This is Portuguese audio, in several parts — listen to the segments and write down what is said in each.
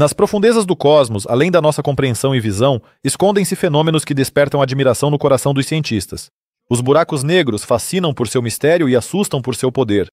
Nas profundezas do cosmos, além da nossa compreensão e visão, escondem-se fenômenos que despertam admiração no coração dos cientistas. Os buracos negros fascinam por seu mistério e assustam por seu poder.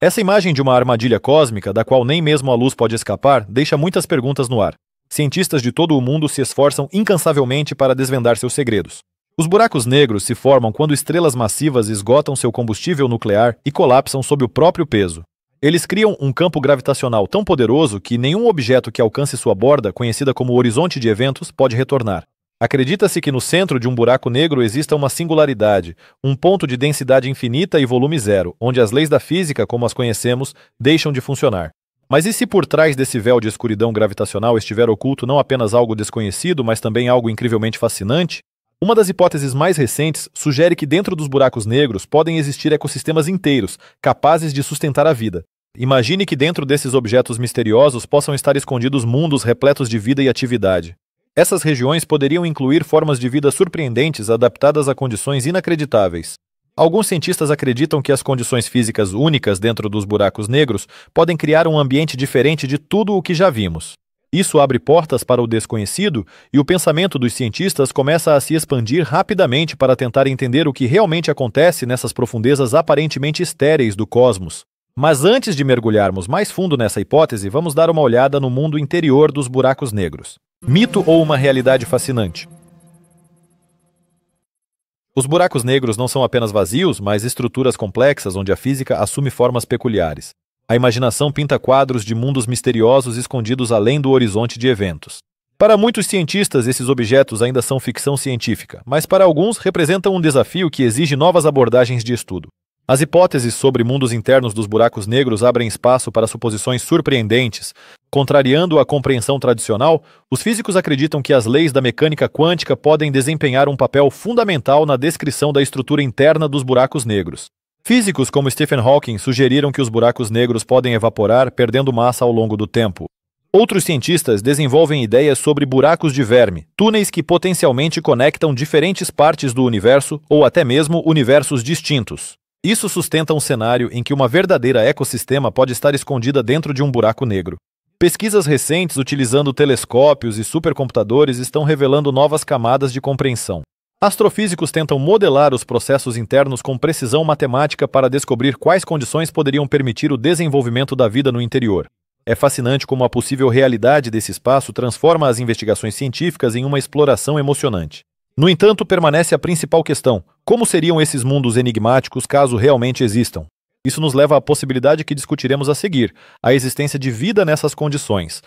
Essa imagem de uma armadilha cósmica, da qual nem mesmo a luz pode escapar, deixa muitas perguntas no ar. Cientistas de todo o mundo se esforçam incansavelmente para desvendar seus segredos. Os buracos negros se formam quando estrelas massivas esgotam seu combustível nuclear e colapsam sob o próprio peso. Eles criam um campo gravitacional tão poderoso que nenhum objeto que alcance sua borda, conhecida como horizonte de eventos, pode retornar. Acredita-se que no centro de um buraco negro exista uma singularidade, um ponto de densidade infinita e volume zero, onde as leis da física, como as conhecemos, deixam de funcionar. Mas e se por trás desse véu de escuridão gravitacional estiver oculto não apenas algo desconhecido, mas também algo incrivelmente fascinante? Uma das hipóteses mais recentes sugere que dentro dos buracos negros podem existir ecossistemas inteiros, capazes de sustentar a vida. Imagine que dentro desses objetos misteriosos possam estar escondidos mundos repletos de vida e atividade. Essas regiões poderiam incluir formas de vida surpreendentes adaptadas a condições inacreditáveis. Alguns cientistas acreditam que as condições físicas únicas dentro dos buracos negros podem criar um ambiente diferente de tudo o que já vimos. Isso abre portas para o desconhecido e o pensamento dos cientistas começa a se expandir rapidamente para tentar entender o que realmente acontece nessas profundezas aparentemente estéreis do cosmos. Mas antes de mergulharmos mais fundo nessa hipótese, vamos dar uma olhada no mundo interior dos buracos negros. Mito ou uma realidade fascinante? Os buracos negros não são apenas vazios, mas estruturas complexas onde a física assume formas peculiares. A imaginação pinta quadros de mundos misteriosos escondidos além do horizonte de eventos. Para muitos cientistas, esses objetos ainda são ficção científica, mas para alguns representam um desafio que exige novas abordagens de estudo. As hipóteses sobre mundos internos dos buracos negros abrem espaço para suposições surpreendentes. Contrariando a compreensão tradicional, os físicos acreditam que as leis da mecânica quântica podem desempenhar um papel fundamental na descrição da estrutura interna dos buracos negros. Físicos como Stephen Hawking sugeriram que os buracos negros podem evaporar, perdendo massa ao longo do tempo. Outros cientistas desenvolvem ideias sobre buracos de verme, túneis que potencialmente conectam diferentes partes do universo ou até mesmo universos distintos. Isso sustenta um cenário em que uma verdadeira ecossistema pode estar escondida dentro de um buraco negro. Pesquisas recentes utilizando telescópios e supercomputadores estão revelando novas camadas de compreensão. Astrofísicos tentam modelar os processos internos com precisão matemática para descobrir quais condições poderiam permitir o desenvolvimento da vida no interior. É fascinante como a possível realidade desse espaço transforma as investigações científicas em uma exploração emocionante. No entanto, permanece a principal questão: como seriam esses mundos enigmáticos caso realmente existam? Isso nos leva à possibilidade que discutiremos a seguir, a existência de vida nessas condições.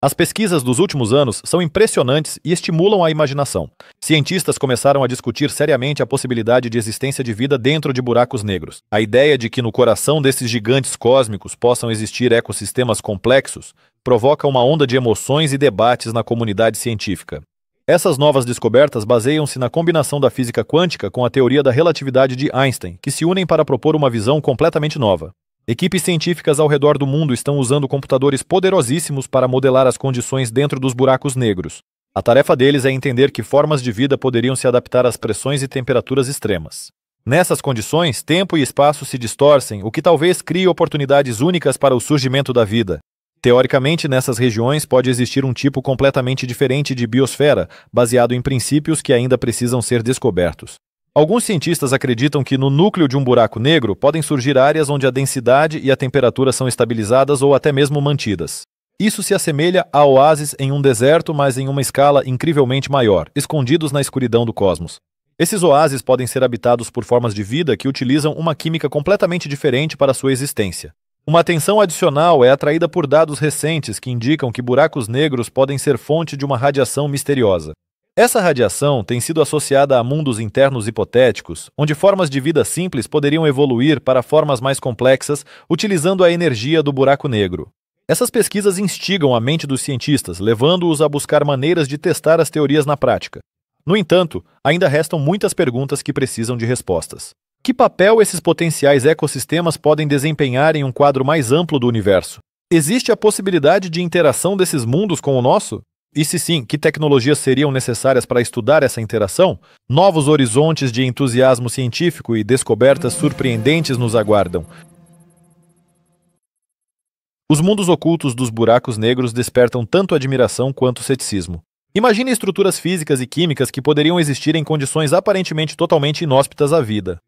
As pesquisas dos últimos anos são impressionantes e estimulam a imaginação. Cientistas começaram a discutir seriamente a possibilidade de existência de vida dentro de buracos negros. A ideia de que no coração desses gigantes cósmicos possam existir ecossistemas complexos provoca uma onda de emoções e debates na comunidade científica. Essas novas descobertas baseiam-se na combinação da física quântica com a teoria da relatividade de Einstein, que se unem para propor uma visão completamente nova. Equipes científicas ao redor do mundo estão usando computadores poderosíssimos para modelar as condições dentro dos buracos negros. A tarefa deles é entender que formas de vida poderiam se adaptar às pressões e temperaturas extremas. Nessas condições, tempo e espaço se distorcem, o que talvez crie oportunidades únicas para o surgimento da vida. Teoricamente, nessas regiões pode existir um tipo completamente diferente de biosfera, baseado em princípios que ainda precisam ser descobertos. Alguns cientistas acreditam que no núcleo de um buraco negro podem surgir áreas onde a densidade e a temperatura são estabilizadas ou até mesmo mantidas. Isso se assemelha a oásis em um deserto, mas em uma escala incrivelmente maior, escondidos na escuridão do cosmos. Esses oásis podem ser habitados por formas de vida que utilizam uma química completamente diferente para sua existência. Uma atenção adicional é atraída por dados recentes que indicam que buracos negros podem ser fonte de uma radiação misteriosa. Essa radiação tem sido associada a mundos internos hipotéticos, onde formas de vida simples poderiam evoluir para formas mais complexas utilizando a energia do buraco negro. Essas pesquisas instigam a mente dos cientistas, levando-os a buscar maneiras de testar as teorias na prática. No entanto, ainda restam muitas perguntas que precisam de respostas. Que papel esses potenciais ecossistemas podem desempenhar em um quadro mais amplo do universo? Existe a possibilidade de interação desses mundos com o nosso? E se sim, que tecnologias seriam necessárias para estudar essa interação? Novos horizontes de entusiasmo científico e descobertas surpreendentes nos aguardam. Os mundos ocultos dos buracos negros despertam tanto admiração quanto ceticismo. Imagine estruturas físicas e químicas que poderiam existir em condições aparentemente totalmente inóspitas à vida.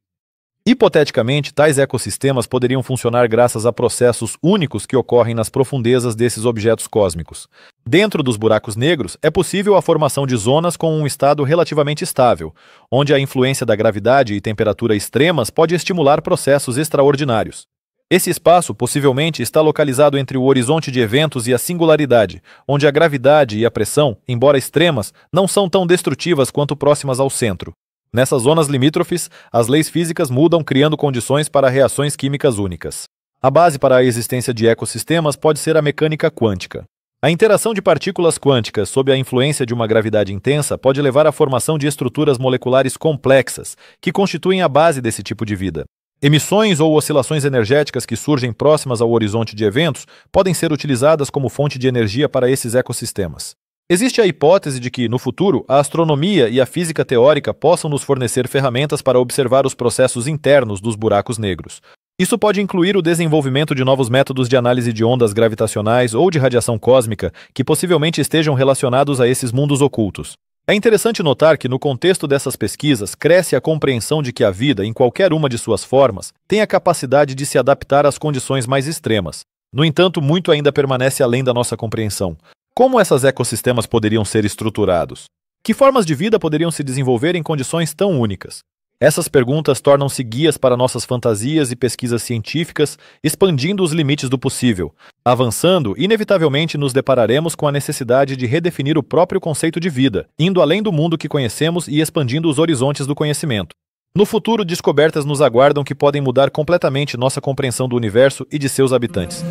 Hipoteticamente, tais ecossistemas poderiam funcionar graças a processos únicos que ocorrem nas profundezas desses objetos cósmicos. Dentro dos buracos negros, é possível a formação de zonas com um estado relativamente estável, onde a influência da gravidade e temperatura extremas pode estimular processos extraordinários. Esse espaço possivelmente está localizado entre o horizonte de eventos e a singularidade, onde a gravidade e a pressão, embora extremas, não são tão destrutivas quanto próximas ao centro. Nessas zonas limítrofes, as leis físicas mudam criando condições para reações químicas únicas. A base para a existência de ecossistemas pode ser a mecânica quântica. A interação de partículas quânticas sob a influência de uma gravidade intensa pode levar à formação de estruturas moleculares complexas, que constituem a base desse tipo de vida. Emissões ou oscilações energéticas que surgem próximas ao horizonte de eventos podem ser utilizadas como fonte de energia para esses ecossistemas. Existe a hipótese de que, no futuro, a astronomia e a física teórica possam nos fornecer ferramentas para observar os processos internos dos buracos negros. Isso pode incluir o desenvolvimento de novos métodos de análise de ondas gravitacionais ou de radiação cósmica que possivelmente estejam relacionados a esses mundos ocultos. É interessante notar que, no contexto dessas pesquisas, cresce a compreensão de que a vida, em qualquer uma de suas formas, tem a capacidade de se adaptar às condições mais extremas. No entanto, muito ainda permanece além da nossa compreensão. Como esses ecossistemas poderiam ser estruturados? Que formas de vida poderiam se desenvolver em condições tão únicas? Essas perguntas tornam-se guias para nossas fantasias e pesquisas científicas, expandindo os limites do possível. Avançando, inevitavelmente nos depararemos com a necessidade de redefinir o próprio conceito de vida, indo além do mundo que conhecemos e expandindo os horizontes do conhecimento. No futuro, descobertas nos aguardam que podem mudar completamente nossa compreensão do universo e de seus habitantes.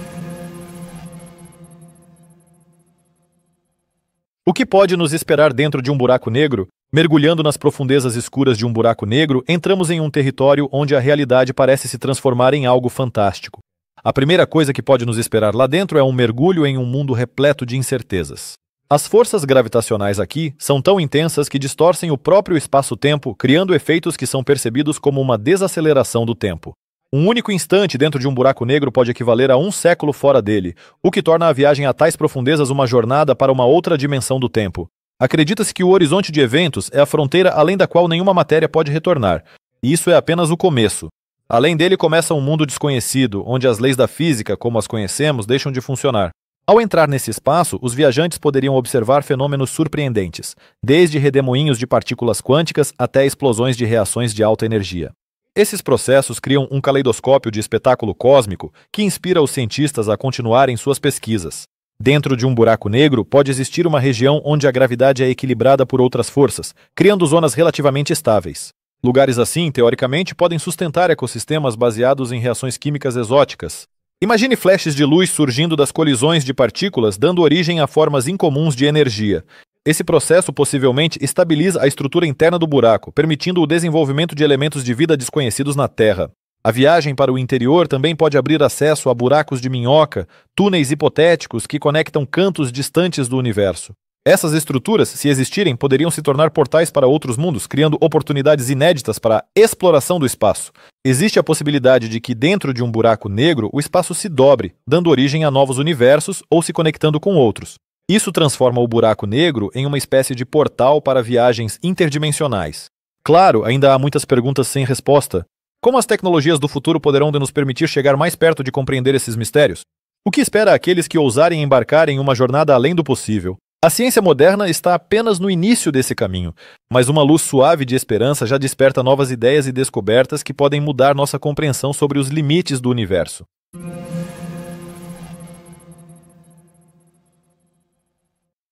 O que pode nos esperar dentro de um buraco negro? Mergulhando nas profundezas escuras de um buraco negro, entramos em um território onde a realidade parece se transformar em algo fantástico. A primeira coisa que pode nos esperar lá dentro é um mergulho em um mundo repleto de incertezas. As forças gravitacionais aqui são tão intensas que distorcem o próprio espaço-tempo, criando efeitos que são percebidos como uma desaceleração do tempo. Um único instante dentro de um buraco negro pode equivaler a um século fora dele, o que torna a viagem a tais profundezas uma jornada para uma outra dimensão do tempo. Acredita-se que o horizonte de eventos é a fronteira além da qual nenhuma matéria pode retornar, e isso é apenas o começo. Além dele começa um mundo desconhecido, onde as leis da física, como as conhecemos, deixam de funcionar. Ao entrar nesse espaço, os viajantes poderiam observar fenômenos surpreendentes, desde redemoinhos de partículas quânticas até explosões de reações de alta energia. Esses processos criam um caleidoscópio de espetáculo cósmico que inspira os cientistas a continuarem suas pesquisas. Dentro de um buraco negro pode existir uma região onde a gravidade é equilibrada por outras forças, criando zonas relativamente estáveis. Lugares assim, teoricamente, podem sustentar ecossistemas baseados em reações químicas exóticas. Imagine flashes de luz surgindo das colisões de partículas, dando origem a formas incomuns de energia, esse processo possivelmente estabiliza a estrutura interna do buraco, permitindo o desenvolvimento de elementos de vida desconhecidos na Terra. A viagem para o interior também pode abrir acesso a buracos de minhoca, túneis hipotéticos que conectam cantos distantes do universo. Essas estruturas, se existirem, poderiam se tornar portais para outros mundos, criando oportunidades inéditas para a exploração do espaço. Existe a possibilidade de que, dentro de um buraco negro, o espaço se dobre, dando origem a novos universos ou se conectando com outros. Isso transforma o buraco negro em uma espécie de portal para viagens interdimensionais. Claro, ainda há muitas perguntas sem resposta. Como as tecnologias do futuro poderão nos permitir chegar mais perto de compreender esses mistérios? O que espera aqueles que ousarem embarcar em uma jornada além do possível? A ciência moderna está apenas no início desse caminho, mas uma luz suave de esperança já desperta novas ideias e descobertas que podem mudar nossa compreensão sobre os limites do universo.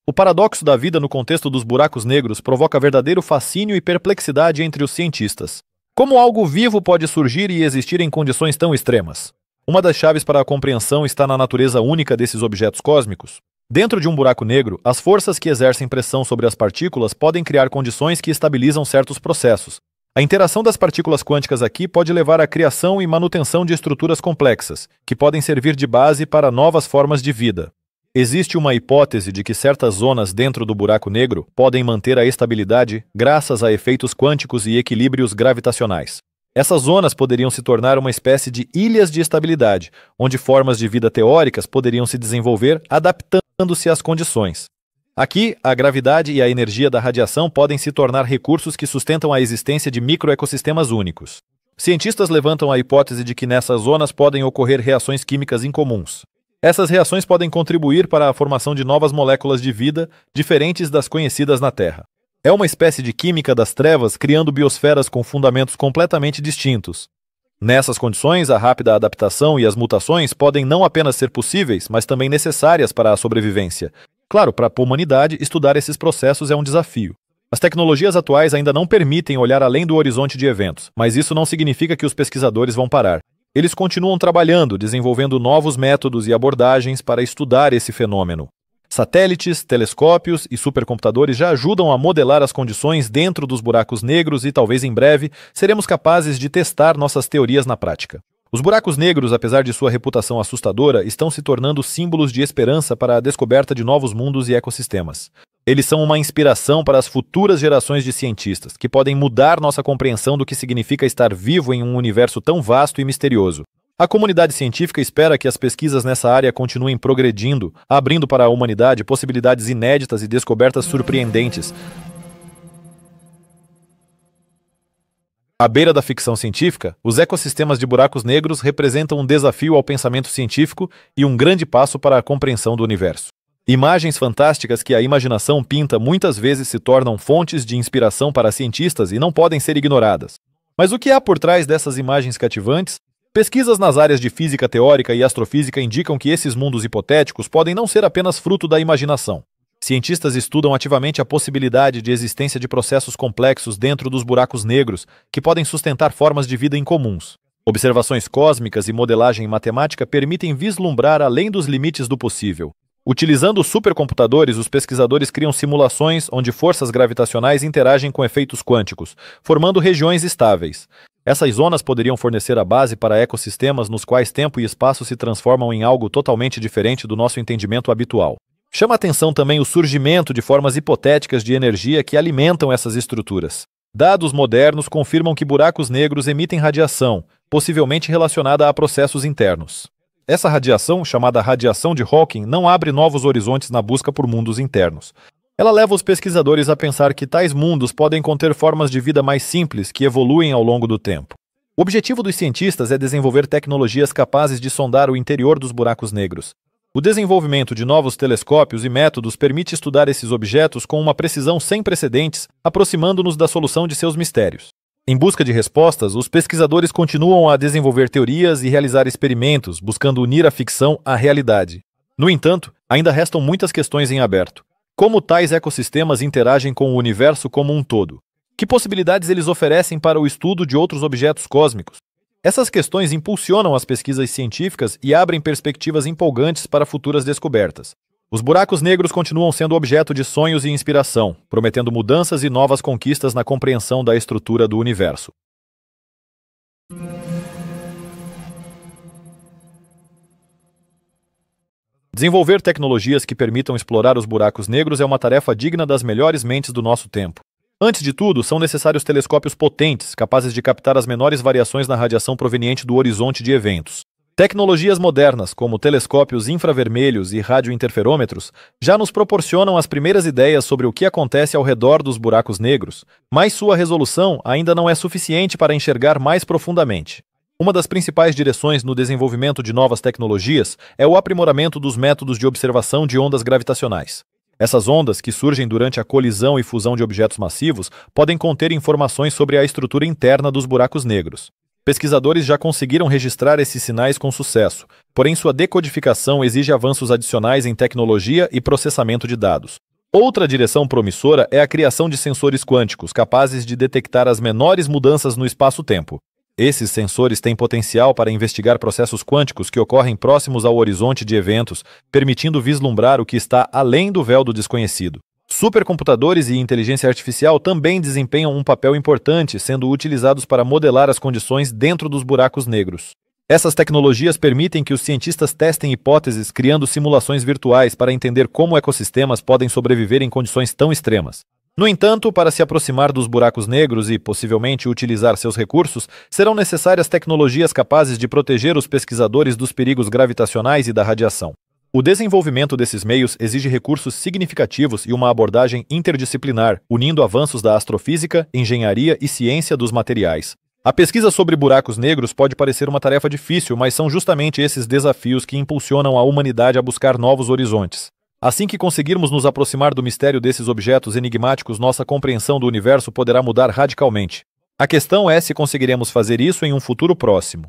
O paradoxo da vida no contexto dos buracos negros provoca verdadeiro fascínio e perplexidade entre os cientistas. Como algo vivo pode surgir e existir em condições tão extremas? Uma das chaves para a compreensão está na natureza única desses objetos cósmicos. Dentro de um buraco negro, as forças que exercem pressão sobre as partículas podem criar condições que estabilizam certos processos. A interação das partículas quânticas aqui pode levar à criação e manutenção de estruturas complexas, que podem servir de base para novas formas de vida. Existe uma hipótese de que certas zonas dentro do buraco negro podem manter a estabilidade graças a efeitos quânticos e equilíbrios gravitacionais. Essas zonas poderiam se tornar uma espécie de ilhas de estabilidade, onde formas de vida teóricas poderiam se desenvolver adaptando-se às condições. Aqui, a gravidade e a energia da radiação podem se tornar recursos que sustentam a existência de microecossistemas únicos. Cientistas levantam a hipótese de que nessas zonas podem ocorrer reações químicas incomuns, essas reações podem contribuir para a formação de novas moléculas de vida diferentes das conhecidas na Terra. É uma espécie de química das trevas criando biosferas com fundamentos completamente distintos. Nessas condições, a rápida adaptação e as mutações podem não apenas ser possíveis, mas também necessárias para a sobrevivência. Claro, para a humanidade, estudar esses processos é um desafio. As tecnologias atuais ainda não permitem olhar além do horizonte de eventos, mas isso não significa que os pesquisadores vão parar. Eles continuam trabalhando, desenvolvendo novos métodos e abordagens para estudar esse fenômeno. Satélites, telescópios e supercomputadores já ajudam a modelar as condições dentro dos buracos negros e talvez em breve seremos capazes de testar nossas teorias na prática. Os buracos negros, apesar de sua reputação assustadora, estão se tornando símbolos de esperança para a descoberta de novos mundos e ecossistemas. Eles são uma inspiração para as futuras gerações de cientistas, que podem mudar nossa compreensão do que significa estar vivo em um universo tão vasto e misterioso. A comunidade científica espera que as pesquisas nessa área continuem progredindo, abrindo para a humanidade possibilidades inéditas e descobertas surpreendentes, À beira da ficção científica, os ecossistemas de buracos negros representam um desafio ao pensamento científico e um grande passo para a compreensão do universo. Imagens fantásticas que a imaginação pinta muitas vezes se tornam fontes de inspiração para cientistas e não podem ser ignoradas. Mas o que há por trás dessas imagens cativantes? Pesquisas nas áreas de física teórica e astrofísica indicam que esses mundos hipotéticos podem não ser apenas fruto da imaginação. Cientistas estudam ativamente a possibilidade de existência de processos complexos dentro dos buracos negros, que podem sustentar formas de vida incomuns. Observações cósmicas e modelagem matemática permitem vislumbrar além dos limites do possível. Utilizando supercomputadores, os pesquisadores criam simulações onde forças gravitacionais interagem com efeitos quânticos, formando regiões estáveis. Essas zonas poderiam fornecer a base para ecossistemas nos quais tempo e espaço se transformam em algo totalmente diferente do nosso entendimento habitual. Chama atenção também o surgimento de formas hipotéticas de energia que alimentam essas estruturas. Dados modernos confirmam que buracos negros emitem radiação, possivelmente relacionada a processos internos. Essa radiação, chamada radiação de Hawking, não abre novos horizontes na busca por mundos internos. Ela leva os pesquisadores a pensar que tais mundos podem conter formas de vida mais simples que evoluem ao longo do tempo. O objetivo dos cientistas é desenvolver tecnologias capazes de sondar o interior dos buracos negros, o desenvolvimento de novos telescópios e métodos permite estudar esses objetos com uma precisão sem precedentes, aproximando-nos da solução de seus mistérios. Em busca de respostas, os pesquisadores continuam a desenvolver teorias e realizar experimentos, buscando unir a ficção à realidade. No entanto, ainda restam muitas questões em aberto. Como tais ecossistemas interagem com o universo como um todo? Que possibilidades eles oferecem para o estudo de outros objetos cósmicos? Essas questões impulsionam as pesquisas científicas e abrem perspectivas empolgantes para futuras descobertas. Os buracos negros continuam sendo objeto de sonhos e inspiração, prometendo mudanças e novas conquistas na compreensão da estrutura do universo. Desenvolver tecnologias que permitam explorar os buracos negros é uma tarefa digna das melhores mentes do nosso tempo. Antes de tudo, são necessários telescópios potentes, capazes de captar as menores variações na radiação proveniente do horizonte de eventos. Tecnologias modernas, como telescópios infravermelhos e radiointerferômetros, já nos proporcionam as primeiras ideias sobre o que acontece ao redor dos buracos negros, mas sua resolução ainda não é suficiente para enxergar mais profundamente. Uma das principais direções no desenvolvimento de novas tecnologias é o aprimoramento dos métodos de observação de ondas gravitacionais. Essas ondas, que surgem durante a colisão e fusão de objetos massivos, podem conter informações sobre a estrutura interna dos buracos negros. Pesquisadores já conseguiram registrar esses sinais com sucesso, porém sua decodificação exige avanços adicionais em tecnologia e processamento de dados. Outra direção promissora é a criação de sensores quânticos capazes de detectar as menores mudanças no espaço-tempo. Esses sensores têm potencial para investigar processos quânticos que ocorrem próximos ao horizonte de eventos, permitindo vislumbrar o que está além do véu do desconhecido. Supercomputadores e inteligência artificial também desempenham um papel importante, sendo utilizados para modelar as condições dentro dos buracos negros. Essas tecnologias permitem que os cientistas testem hipóteses criando simulações virtuais para entender como ecossistemas podem sobreviver em condições tão extremas. No entanto, para se aproximar dos buracos negros e possivelmente utilizar seus recursos, serão necessárias tecnologias capazes de proteger os pesquisadores dos perigos gravitacionais e da radiação. O desenvolvimento desses meios exige recursos significativos e uma abordagem interdisciplinar, unindo avanços da astrofísica, engenharia e ciência dos materiais. A pesquisa sobre buracos negros pode parecer uma tarefa difícil, mas são justamente esses desafios que impulsionam a humanidade a buscar novos horizontes. Assim que conseguirmos nos aproximar do mistério desses objetos enigmáticos, nossa compreensão do universo poderá mudar radicalmente. A questão é se conseguiremos fazer isso em um futuro próximo.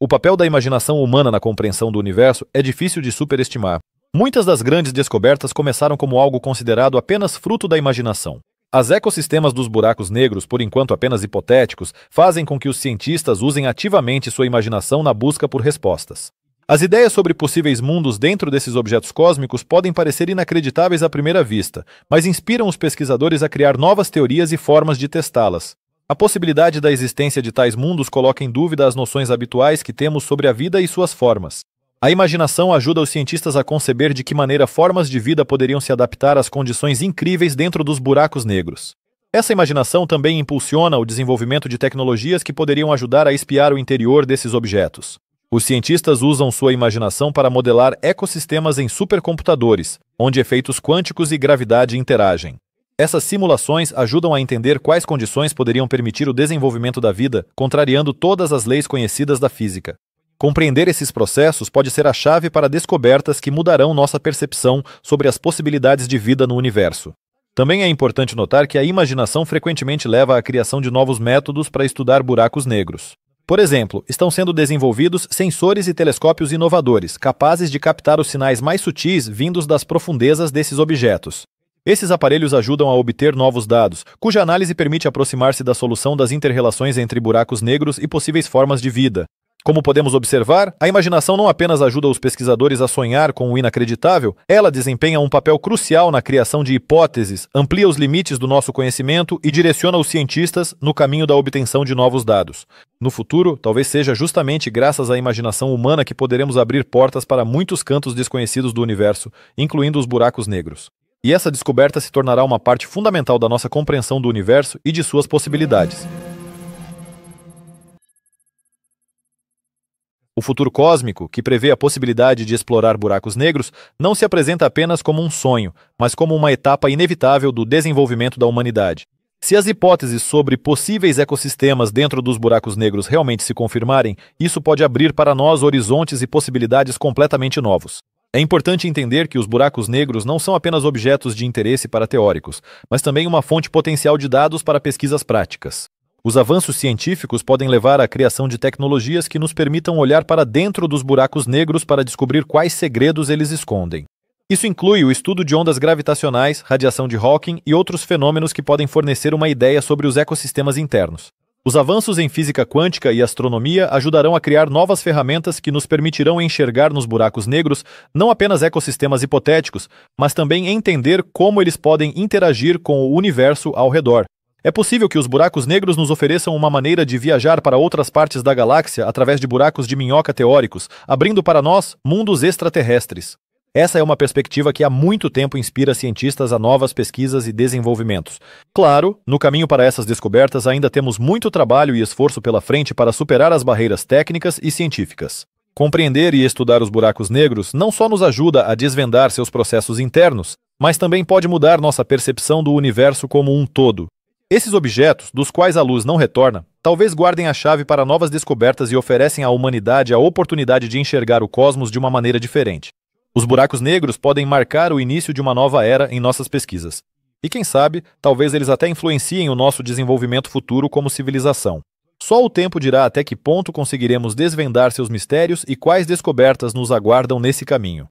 O papel da imaginação humana na compreensão do universo é difícil de superestimar. Muitas das grandes descobertas começaram como algo considerado apenas fruto da imaginação. As ecossistemas dos buracos negros, por enquanto apenas hipotéticos, fazem com que os cientistas usem ativamente sua imaginação na busca por respostas. As ideias sobre possíveis mundos dentro desses objetos cósmicos podem parecer inacreditáveis à primeira vista, mas inspiram os pesquisadores a criar novas teorias e formas de testá-las. A possibilidade da existência de tais mundos coloca em dúvida as noções habituais que temos sobre a vida e suas formas. A imaginação ajuda os cientistas a conceber de que maneira formas de vida poderiam se adaptar às condições incríveis dentro dos buracos negros. Essa imaginação também impulsiona o desenvolvimento de tecnologias que poderiam ajudar a espiar o interior desses objetos. Os cientistas usam sua imaginação para modelar ecossistemas em supercomputadores, onde efeitos quânticos e gravidade interagem. Essas simulações ajudam a entender quais condições poderiam permitir o desenvolvimento da vida, contrariando todas as leis conhecidas da física. Compreender esses processos pode ser a chave para descobertas que mudarão nossa percepção sobre as possibilidades de vida no universo. Também é importante notar que a imaginação frequentemente leva à criação de novos métodos para estudar buracos negros. Por exemplo, estão sendo desenvolvidos sensores e telescópios inovadores, capazes de captar os sinais mais sutis vindos das profundezas desses objetos. Esses aparelhos ajudam a obter novos dados, cuja análise permite aproximar-se da solução das interrelações entre buracos negros e possíveis formas de vida, como podemos observar, a imaginação não apenas ajuda os pesquisadores a sonhar com o inacreditável, ela desempenha um papel crucial na criação de hipóteses, amplia os limites do nosso conhecimento e direciona os cientistas no caminho da obtenção de novos dados. No futuro, talvez seja justamente graças à imaginação humana que poderemos abrir portas para muitos cantos desconhecidos do universo, incluindo os buracos negros. E essa descoberta se tornará uma parte fundamental da nossa compreensão do universo e de suas possibilidades. O futuro cósmico, que prevê a possibilidade de explorar buracos negros, não se apresenta apenas como um sonho, mas como uma etapa inevitável do desenvolvimento da humanidade. Se as hipóteses sobre possíveis ecossistemas dentro dos buracos negros realmente se confirmarem, isso pode abrir para nós horizontes e possibilidades completamente novos. É importante entender que os buracos negros não são apenas objetos de interesse para teóricos, mas também uma fonte potencial de dados para pesquisas práticas. Os avanços científicos podem levar à criação de tecnologias que nos permitam olhar para dentro dos buracos negros para descobrir quais segredos eles escondem. Isso inclui o estudo de ondas gravitacionais, radiação de Hawking e outros fenômenos que podem fornecer uma ideia sobre os ecossistemas internos. Os avanços em física quântica e astronomia ajudarão a criar novas ferramentas que nos permitirão enxergar nos buracos negros não apenas ecossistemas hipotéticos, mas também entender como eles podem interagir com o universo ao redor. É possível que os buracos negros nos ofereçam uma maneira de viajar para outras partes da galáxia através de buracos de minhoca teóricos, abrindo para nós mundos extraterrestres. Essa é uma perspectiva que há muito tempo inspira cientistas a novas pesquisas e desenvolvimentos. Claro, no caminho para essas descobertas ainda temos muito trabalho e esforço pela frente para superar as barreiras técnicas e científicas. Compreender e estudar os buracos negros não só nos ajuda a desvendar seus processos internos, mas também pode mudar nossa percepção do universo como um todo. Esses objetos, dos quais a luz não retorna, talvez guardem a chave para novas descobertas e oferecem à humanidade a oportunidade de enxergar o cosmos de uma maneira diferente. Os buracos negros podem marcar o início de uma nova era em nossas pesquisas. E quem sabe, talvez eles até influenciem o nosso desenvolvimento futuro como civilização. Só o tempo dirá até que ponto conseguiremos desvendar seus mistérios e quais descobertas nos aguardam nesse caminho.